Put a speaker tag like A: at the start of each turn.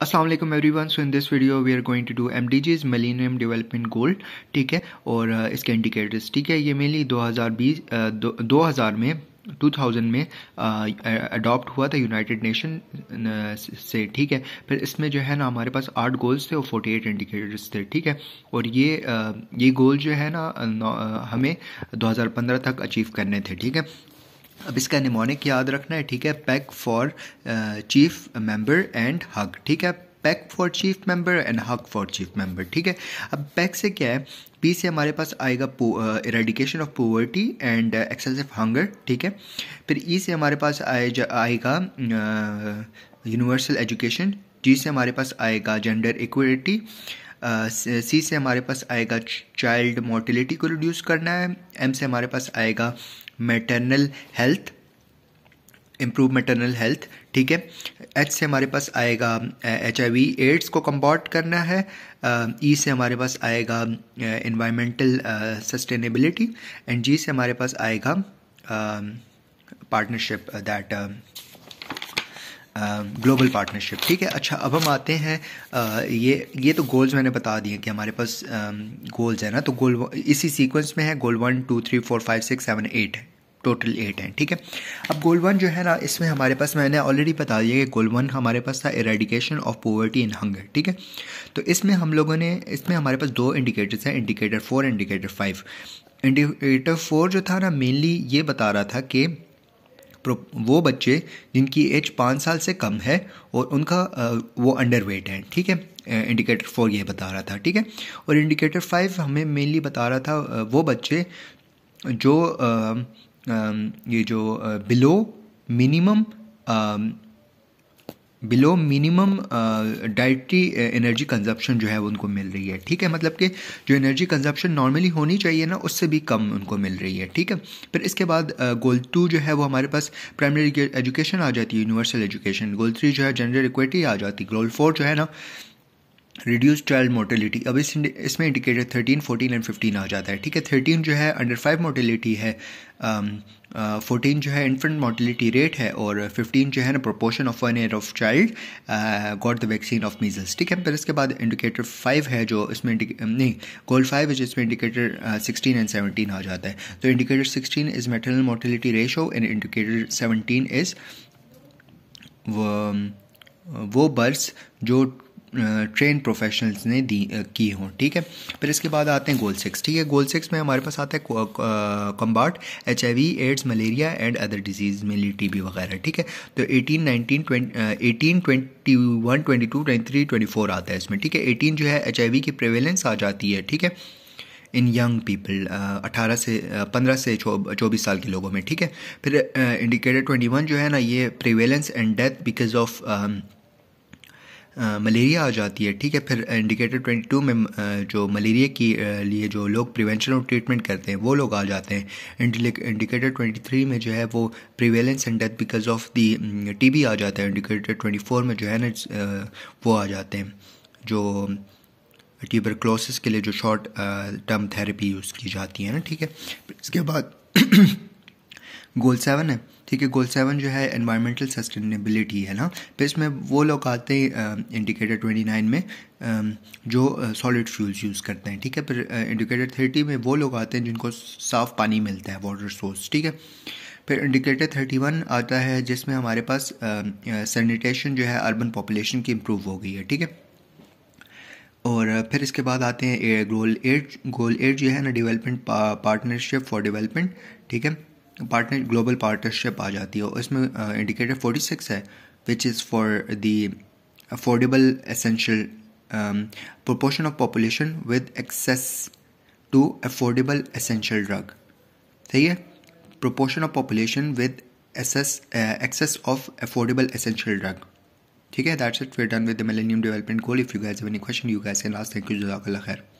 A: Aslam everyone so in this video we are going to do M D Gs millennium development goals ठीक है और uh, इसके indicators ठीक है ये मेनली 2020 2000 में 2000 में अडॉप्ट uh, हुआ था यूनाइटेड नेशन uh, से ठीक है फिर इसमें जो है ना हमारे पास आठ गोल्स थे और 48 इंडिकेटर्स थे ठीक है और ये ये गोल जो है ना हमें 2015 तक अचीव करने थे ठीक है अब इसका निमोनिक याद रखना है ठीक है pack for chief member and hug ठीक है pack for chief member and hug for chief member ठीक है अब पैक से क्या है पी से हमारे पास आएगा eradication of poverty and excessive hunger ठीक है फिर ई e से हमारे पास आए आएगा यूनिवर्सल एजुकेशन जी से हमारे पास आएगा जेंडर इक्वलिटी सी से हमारे पास आएगा चाइल्ड मोर्टिलिटी को रिड्यूस करना है एम से हमारे पास आएगा maternal health improve maternal health ठीक है एच से हमारे पास आएगा एच आई वी एड्स को कम्पॉर्ट करना है ई uh, e से हमारे पास आएगा इन्वायरमेंटल सस्टेनेबिलिटी एंड जी से हमारे पास आएगा पार्टनरशिप दैट ग्लोबल पार्टनरशिप ठीक है अच्छा अब हम आते हैं आ, ये ये तो गोल्स मैंने बता दिए कि हमारे पास गोल्स है ना तो गोल इसी सीक्वेंस में है goal one two three four five six seven eight है टोटल एट हैं ठीक है अब गोल वन जो है ना इसमें हमारे पास मैंने ऑलरेडी बता दिया कि गोल वन हमारे पास था eradication of poverty and hunger ठीक है तो इसमें हम लोगों ने इसमें हमारे पास दो इंडिकेटर्स हैं indicator four indicator five indicator four जो था ना मेनली ये बता रहा था कि वो बच्चे जिनकी एज पाँच साल से कम है और उनका वो अंडर वेट है ठीक है इंडिकेटर फोर ये बता रहा था ठीक है और इंडिकेटर फाइव हमें मेनली बता रहा था वो बच्चे जो ये जो below minimum below minimum dietary energy consumption जो है वो उनको मिल रही है ठीक है मतलब कि जो एनर्जी कंजप्शन नॉर्मली होनी चाहिए ना उससे भी कम उनको मिल रही है ठीक है फिर इसके बाद गोल uh, टू जो है वो हमारे पास प्राइमरी एजुकेशन आ जाती है यूनिवर्सल एजुकेशन गोल थ्री जो है जनरल इक्विटी आ जाती है गोल फोर जो है ना रिड्यूस चाइल्ड मोर्टेलिटी अब इस इसमें indicator thirteen fourteen and fifteen आ जाता है ठीक है थर्टीन जो है अंडर फाइव मोर्टिलिटी है फोर्टीन um, uh, जो है इन्फेंट मोटिलिटी रेट है और फिफ्टीन जो है ना proportion of one year of child got the vaccine of measles ठीक है फिर इसके बाद इंडिकेटर फाइव है जो इसमें um, नहीं गोल फाइव है जिसमें इंडिकेटर सिक्सटीन एंड सेवनटीन आ जाता है तो indicator sixteen is maternal mortality ratio and indicator seventeen is वो बर्स जो ट्रेन प्रोफेशनल्स ने दी की हों ठीक है फिर इसके बाद आते हैं गोल सिक्स ठीक है गोल सिक्स में हमारे पास आता है combat H I V AIDS malaria and other disease mainly T B वगैरह ठीक है तो eighteen nineteen twenty eighteen twenty one twenty two twenty three twenty four आता है इसमें ठीक है एटीन जो है एच आई वी की प्रेवेलेंस आ जाती है ठीक है इन यंग पीपल अठारह से पंद्रह से चौबीस साल के लोगों में ठीक है फिर इंडिकेटर ट्वेंटी वन जो है ना ये prevalence and death because of malaria आ जाती है ठीक है फिर इंडिकेटर 22 में जो मलेरिया के लिए जो लोग प्रिवेंशन और ट्रीटमेंट करते हैं वो लोग आ जाते हैं इंडिकेटर 23 में जो है वो prevalence and death because of the TB आ जाता है इंडिकेटर 24 में जो है ना वो आ जाते हैं जो ट्यूबरक्लोसिस के लिए जो शॉर्ट टर्म थेरेपी यूज़ की जाती है ना ठीक है इसके बाद गोल सेवन है ठीक है गोल सेवन जो है एनवायरमेंटल सस्टेनेबिलिटी है ना फिर तो इसमें वो लोग आते हैं इंडिकेटर ट्वेंटी नाइन में जो सॉलिड फ्यूल्स यूज़ करते हैं ठीक है फिर इंडिकेटर थर्टी में वो लोग आते हैं जिनको साफ़ पानी मिलता है वाटर सोर्स ठीक है फिर इंडिकेटर थर्टी वन आता है जिसमें हमारे पास सैनिटेशन जो है अर्बन पॉपुलेशन की इम्प्रूव हो गई है ठीक है और फिर इसके बाद आते हैं गोल एट गोल एट जो है ना डेवलपमेंट पार्टनरशिप फॉर डेवलपमेंट ठीक है पार्टनर ग्लोबल पार्टनरशिप आ जाती है इसमें इंडिकेटर फोर्टी सिक्स है which is for the affordable essential proportion of population with access to affordable essential drug सही है proportion of population with access access of affordable essential drug ठीक है that's it we're done with the millennium development goal if you guys any question you guys and last thank you जजाक खैर